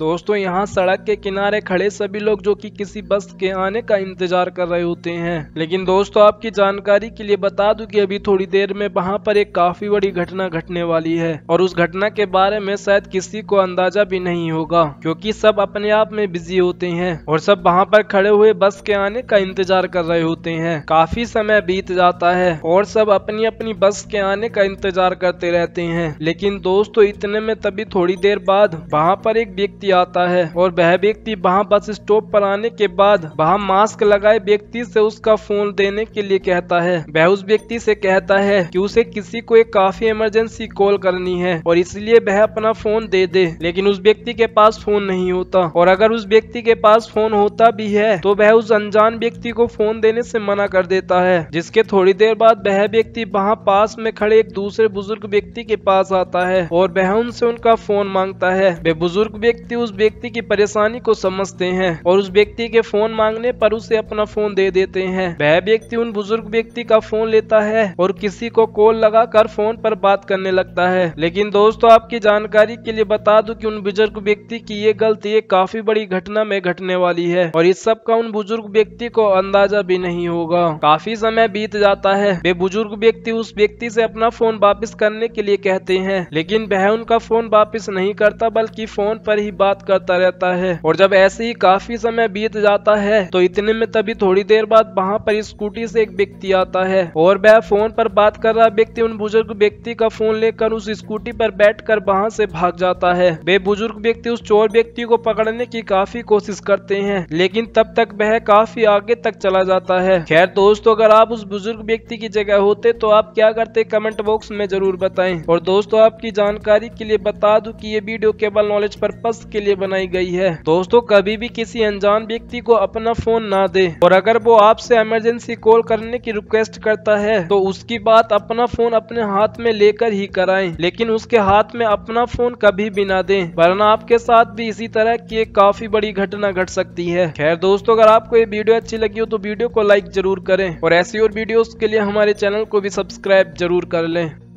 दोस्तों यहाँ सड़क के किनारे खड़े सभी लोग जो कि किसी बस के आने का इंतजार कर रहे होते हैं लेकिन दोस्तों आपकी जानकारी के लिए बता दूं कि अभी थोड़ी देर में वहाँ पर एक काफी बड़ी घटना घटने वाली है और उस घटना के बारे में शायद किसी को अंदाजा भी नहीं होगा क्योंकि सब अपने आप में बिजी होते हैं और सब वहाँ पर खड़े हुए बस के आने का इंतजार कर रहे होते हैं काफी समय बीत जाता है और सब अपनी अपनी बस के आने का इंतजार करते रहते हैं लेकिन दोस्तों इतने में तभी थोड़ी देर बाद वहाँ पर एक व्यक्ति आता है और वह व्यक्ति वहाँ बस स्टॉप पर आने के बाद वहाँ मास्क लगाए व्यक्ति से उसका फोन देने के लिए कहता है वह उस व्यक्ति से कहता है कि उसे किसी को एक काफी इमरजेंसी कॉल करनी है और इसलिए वह अपना फोन दे दे लेकिन उस व्यक्ति के पास फोन नहीं होता और अगर उस व्यक्ति के पास फोन होता भी है तो वह उस अनजान व्यक्ति को फोन देने से मना कर देता है जिसके थोड़ी देर बाद वह व्यक्ति वहाँ पास में खड़े एक दूसरे बुजुर्ग व्यक्ति के पास आता है और वह उनसे उनका फोन मांगता है वे बुजुर्ग व्यक्ति उस व्यक्ति की परेशानी को समझते हैं और उस व्यक्ति के फोन मांगने पर उसे अपना फोन दे देते हैं वह व्यक्ति उन बुजुर्ग व्यक्ति का फोन लेता है और किसी को कॉल लगाकर फोन पर बात करने लगता है लेकिन दोस्तों आपकी जानकारी के लिए बता दूं कि उन बुजुर्ग व्यक्ति की ये गलती एक काफी बड़ी घटना में घटने वाली है और इस सब का उन बुजुर्ग व्यक्ति को अंदाजा भी नहीं होगा काफी समय बीत जाता है वे बुजुर्ग व्यक्ति उस व्यक्ति से अपना फोन वापिस करने के लिए कहते हैं लेकिन वह उनका फोन वापिस नहीं करता बल्कि फोन पर ही बात करता रहता है और जब ऐसे ही काफी समय बीत जाता है तो इतने में तभी थोड़ी देर बाद वहाँ पर स्कूटी से एक व्यक्ति आता है और वह फोन पर बात कर रहा व्यक्ति उन बुजुर्ग व्यक्ति का फोन लेकर उस स्कूटी पर कर वहाँ से भाग जाता है वे बुजुर्ग व्यक्ति उस चोर व्यक्ति को पकड़ने की काफी कोशिश करते हैं लेकिन तब तक वह काफी आगे तक चला जाता है खैर दोस्तों अगर आप उस बुजुर्ग व्यक्ति की जगह होते तो आप क्या करते कमेंट बॉक्स में जरूर बताएं और दोस्तों आपकी जानकारी के लिए बता दूं कि ये वीडियो केवल नॉलेज पर्पज के लिए बनाई गई है दोस्तों कभी भी किसी अनजान व्यक्ति को अपना फोन ना दे और अगर वो आपसे इमरजेंसी कॉल करने की रिक्वेस्ट करता है तो उसकी बात अपना फोन अपने हाथ में लेकर ही कराए लेकिन उसके हाथ में अपना फोन कभी भी ना दे वरना आपके साथ भी इसी तरह की एक काफी बड़ी घटना घट सकती है खैर दोस्तों अगर आपको ये वीडियो अच्छी लगी हो तो वीडियो को लाइक जरूर करें और ऐसी और वीडियोस के लिए हमारे चैनल को भी सब्सक्राइब जरूर कर लें